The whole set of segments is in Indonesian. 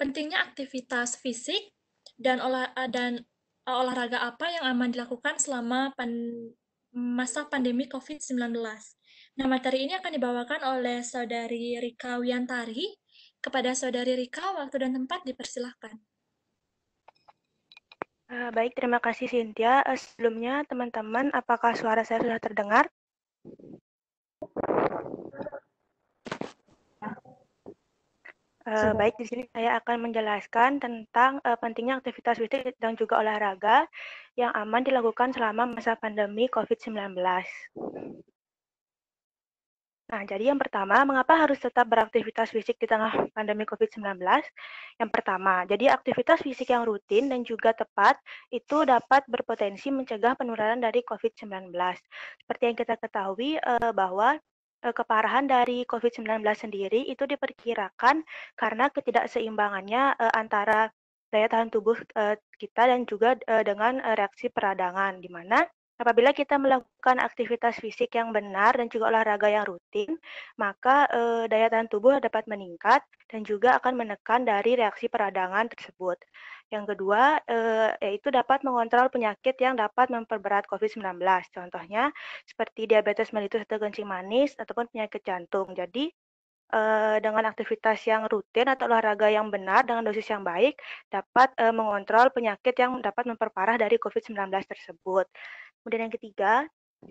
pentingnya aktivitas fisik dan olah eh, dan eh, olahraga apa yang aman dilakukan selama pan, masa pandemi COVID-19. Nah, materi ini akan dibawakan oleh saudari Rika Wiantari. Kepada saudari Rika, waktu dan tempat dipersilahkan. Eh, baik, terima kasih Cynthia. Sebelumnya, teman-teman, apakah suara saya sudah terdengar? Uh, baik, di sini saya akan menjelaskan tentang uh, pentingnya aktivitas fisik dan juga olahraga yang aman dilakukan selama masa pandemi COVID-19. Nah, jadi yang pertama, mengapa harus tetap beraktivitas fisik di tengah pandemi COVID-19? Yang pertama, jadi aktivitas fisik yang rutin dan juga tepat itu dapat berpotensi mencegah penularan dari COVID-19. Seperti yang kita ketahui eh, bahwa Eh, keparahan dari COVID-19 sendiri itu diperkirakan karena ketidakseimbangannya eh, antara daya tahan tubuh eh, kita dan juga dengan reaksi peradangan, di mana apabila kita melakukan aktivitas fisik yang benar dan juga olahraga yang rutin, maka daya tahan tubuh dapat meningkat dan juga akan menekan dari reaksi peradangan tersebut. Yang kedua, eh, yaitu dapat mengontrol penyakit yang dapat memperberat COVID-19. Contohnya, seperti diabetes mellitus atau kencing manis, ataupun penyakit jantung. Jadi, eh, dengan aktivitas yang rutin atau olahraga yang benar dengan dosis yang baik, dapat eh, mengontrol penyakit yang dapat memperparah dari COVID-19 tersebut. Kemudian yang ketiga,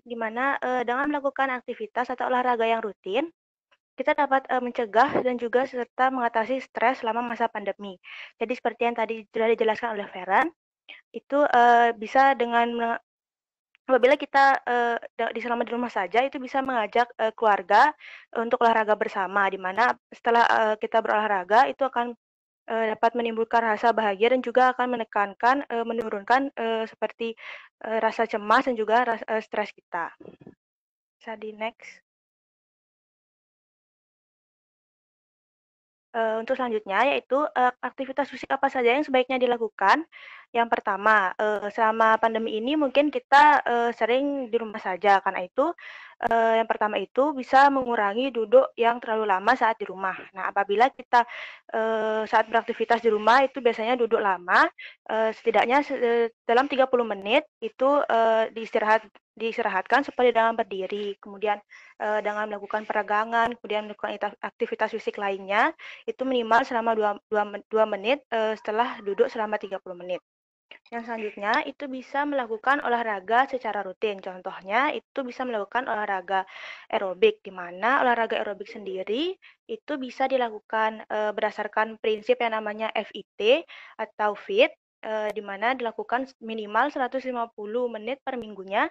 di mana eh, dengan melakukan aktivitas atau olahraga yang rutin, kita dapat uh, mencegah dan juga serta mengatasi stres selama masa pandemi. Jadi seperti yang tadi sudah dijelaskan oleh Feran, itu uh, bisa dengan apabila kita uh, di selama di rumah saja itu bisa mengajak uh, keluarga untuk olahraga bersama di mana setelah uh, kita berolahraga itu akan uh, dapat menimbulkan rasa bahagia dan juga akan menekankan uh, menurunkan uh, seperti uh, rasa cemas dan juga uh, stres kita. Bisa di next. Uh, untuk selanjutnya yaitu uh, aktivitas fisik apa saja yang sebaiknya dilakukan. Yang pertama, uh, selama pandemi ini mungkin kita uh, sering di rumah saja karena itu uh, yang pertama itu bisa mengurangi duduk yang terlalu lama saat di rumah. Nah, apabila kita uh, saat beraktivitas di rumah itu biasanya duduk lama, uh, setidaknya uh, dalam 30 menit itu uh, diistirahat diistirahatkan supaya dengan berdiri, kemudian eh, dengan melakukan peregangan, kemudian melakukan aktivitas fisik lainnya, itu minimal selama 2, 2, 2 menit eh, setelah duduk selama 30 menit. Yang selanjutnya itu bisa melakukan olahraga secara rutin. Contohnya itu bisa melakukan olahraga aerobik di mana olahraga aerobik sendiri itu bisa dilakukan e, berdasarkan prinsip yang namanya FIT atau FIT eh, di mana dilakukan minimal 150 menit per minggunya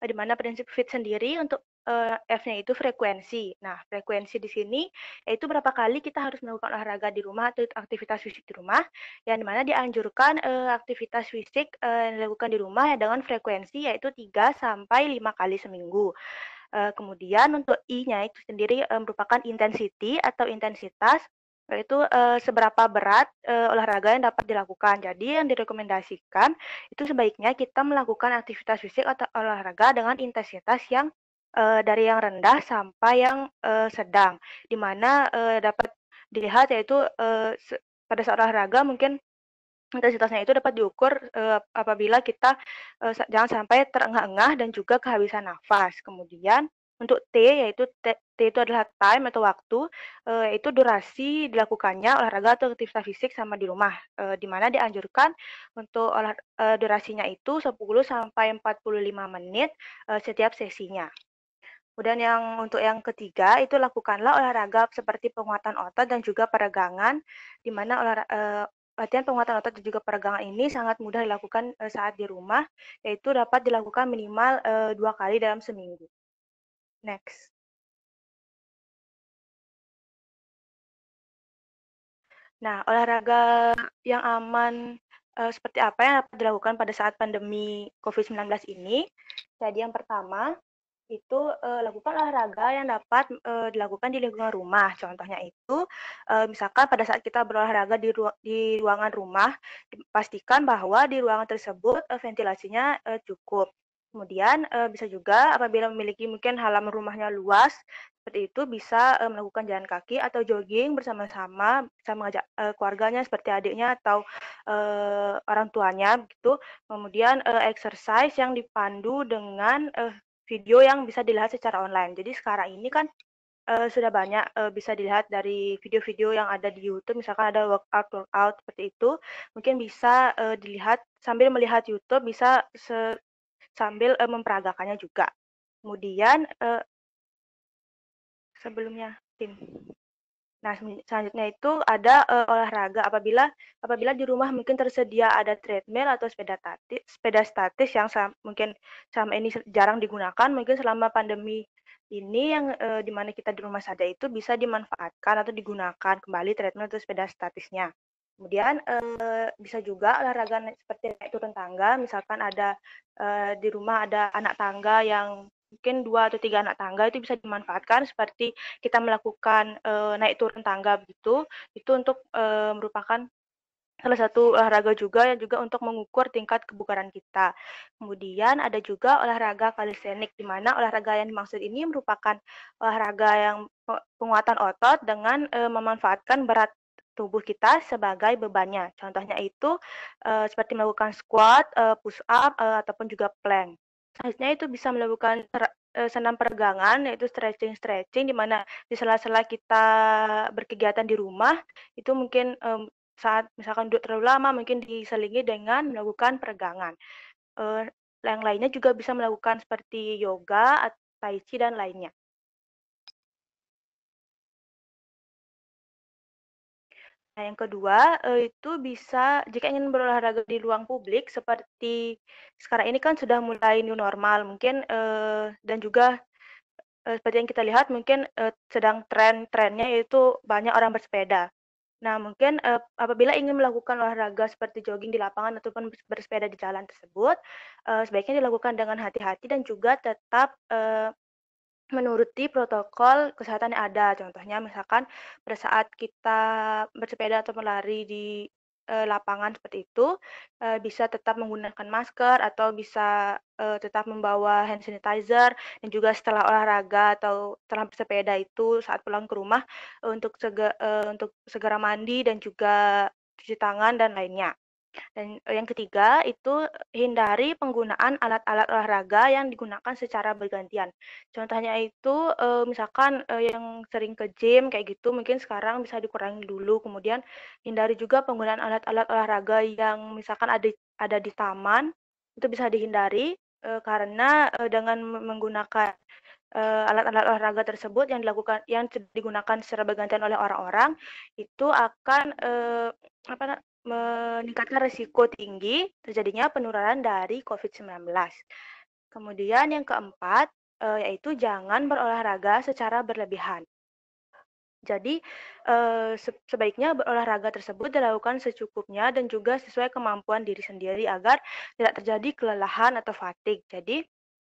Eh, di mana prinsip fit sendiri untuk uh, F-nya itu frekuensi. Nah, frekuensi di sini yaitu berapa kali kita harus melakukan olahraga di rumah atau aktivitas fisik di rumah, yang dimana dianjurkan uh, aktivitas fisik uh, yang dilakukan di rumah ya, dengan frekuensi yaitu 3 sampai 5 kali seminggu. Uh, kemudian untuk I-nya itu sendiri uh, merupakan intensity atau intensitas yaitu e, seberapa berat e, olahraga yang dapat dilakukan. Jadi yang direkomendasikan itu sebaiknya kita melakukan aktivitas fisik atau olahraga dengan intensitas yang e, dari yang rendah sampai yang e, sedang, di mana e, dapat dilihat yaitu e, se pada saat olahraga mungkin intensitasnya itu dapat diukur e, apabila kita e, jangan sampai terengah-engah dan juga kehabisan nafas. Kemudian untuk T yaitu T, T itu adalah time atau waktu, e, itu durasi dilakukannya olahraga atau aktivitas fisik sama di rumah, e, di mana dianjurkan untuk olah, e, durasinya itu 10 sampai 45 menit e, setiap sesinya. Kemudian yang untuk yang ketiga itu lakukanlah olahraga seperti penguatan otot dan juga peregangan, di mana olahraga, e, latihan penguatan otot dan juga peregangan ini sangat mudah dilakukan saat di rumah, yaitu dapat dilakukan minimal dua kali dalam seminggu. Next. Nah, olahraga yang aman uh, seperti apa yang dapat dilakukan pada saat pandemi COVID-19 ini? Jadi yang pertama itu uh, lakukan olahraga yang dapat uh, dilakukan di lingkungan rumah. Contohnya itu uh, misalkan pada saat kita berolahraga di, ruang, di ruangan rumah, pastikan bahwa di ruangan tersebut uh, ventilasinya uh, cukup. Kemudian e, bisa juga apabila memiliki mungkin halaman rumahnya luas, seperti itu bisa e, melakukan jalan kaki atau jogging bersama-sama, bisa mengajak e, keluarganya seperti adiknya atau e, orang tuanya gitu. Kemudian e, exercise yang dipandu dengan e, video yang bisa dilihat secara online. Jadi sekarang ini kan uh, sudah banyak uh, bisa dilihat dari video-video yang ada di YouTube, misalkan ada workout workout seperti itu, mungkin bisa uh, dilihat sambil melihat YouTube bisa se sambil uh, memperagakannya juga. Kemudian uh, sebelumnya tim. Nah, selanjutnya itu ada uh, olahraga apabila apabila di rumah mungkin tersedia ada treadmill atau sepeda statis, sepeda statis yang sama, mungkin selama ini jarang digunakan, mungkin selama pandemi ini yang uh, dimana kita di rumah saja itu bisa dimanfaatkan atau digunakan kembali treadmill atau sepeda statisnya. Kemudian eh, bisa juga olahraga seperti naik turun tangga, misalkan ada eh, di rumah ada anak tangga yang mungkin dua atau tiga anak tangga itu bisa dimanfaatkan seperti kita melakukan eh, naik turun tangga begitu, itu untuk eh, merupakan salah satu olahraga juga yang juga untuk mengukur tingkat kebugaran kita. Kemudian ada juga olahraga kalsenik di mana olahraga yang dimaksud ini merupakan olahraga yang penguatan otot dengan e, memanfaatkan berat tubuh kita sebagai bebannya. Contohnya itu uh, seperti melakukan squat, uh, push up, uh, ataupun juga plank. Selanjutnya itu bisa melakukan senam peregangan yaitu stretching stretching di mana di sela-sela kita berkegiatan di rumah itu mungkin um, saat misalkan duduk terlalu lama mungkin diselingi dengan melakukan peregangan uh, yang lainnya juga bisa melakukan seperti yoga tai chi dan lainnya Nah, yang kedua eh, itu bisa jika ingin berolahraga di ruang publik seperti sekarang ini kan sudah mulai new normal mungkin eh, dan juga eh, seperti yang kita lihat mungkin sedang tren-trennya yaitu banyak orang bersepeda. Nah, mungkin eh, apabila ingin melakukan olahraga seperti jogging di lapangan ataupun bersepeda di jalan tersebut, eh, sebaiknya dilakukan dengan hati-hati dan juga tetap eh, menuruti protokol kesehatan yang ada. Contohnya misalkan pada saat kita bersepeda atau berlari di e, lapangan seperti itu e, bisa tetap menggunakan masker atau bisa e, tetap membawa hand sanitizer dan juga setelah olahraga atau setelah bersepeda itu saat pulang ke rumah e, untuk sege, e, untuk segera mandi dan juga cuci tangan dan lainnya. Dan eh, yang ketiga itu hindari penggunaan alat-alat olahraga yang digunakan secara bergantian. Contohnya itu eh, misalkan eh, yang sering ke gym kayak gitu mungkin sekarang bisa dikurangi dulu. Kemudian hindari juga penggunaan alat-alat olahraga yang misalkan ada ada di taman itu bisa dihindari karena dengan menggunakan alat-alat olahraga tersebut yang dilakukan yang digunakan secara bergantian oleh orang-orang itu akan apa meningkatkan risiko tinggi terjadinya penularan dari COVID-19. Kemudian yang keempat, e, yaitu jangan berolahraga secara berlebihan. Jadi e, sebaiknya berolahraga tersebut dilakukan secukupnya dan juga sesuai kemampuan diri sendiri agar tidak terjadi kelelahan atau fatigue. Jadi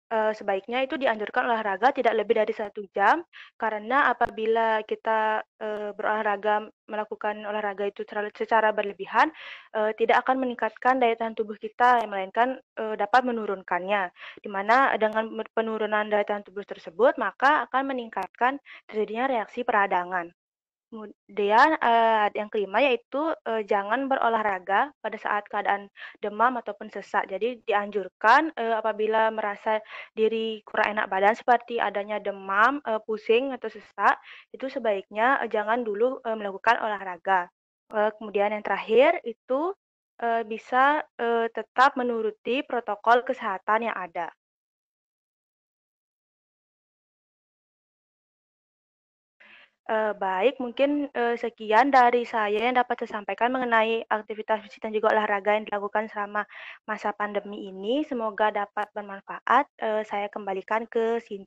Eh, sebaiknya itu dianjurkan olahraga tidak lebih dari satu jam, karena apabila kita, eh, berolahraga melakukan olahraga itu terlalu secara berlebihan, eh, tidak akan meningkatkan daya tahan tubuh kita, melainkan, dapat menurunkannya. Dimana dengan penurunan daya tahan tubuh tersebut, maka akan meningkatkan terjadinya reaksi peradangan. Kemudian uh, yang kelima yaitu uh, jangan berolahraga pada saat keadaan demam ataupun sesak. Jadi dianjurkan uh, apabila merasa diri kurang enak badan seperti adanya demam, uh, pusing atau sesak, itu sebaiknya uh, jangan dulu uh, melakukan olahraga. Uh, kemudian yang terakhir itu uh, bisa uh, tetap menuruti protokol kesehatan yang ada. Uh, baik, mungkin uh, sekian dari saya yang dapat saya sampaikan mengenai aktivitas fisik dan juga olahraga yang dilakukan selama masa pandemi ini. Semoga dapat bermanfaat. Uh, saya kembalikan ke Sinti.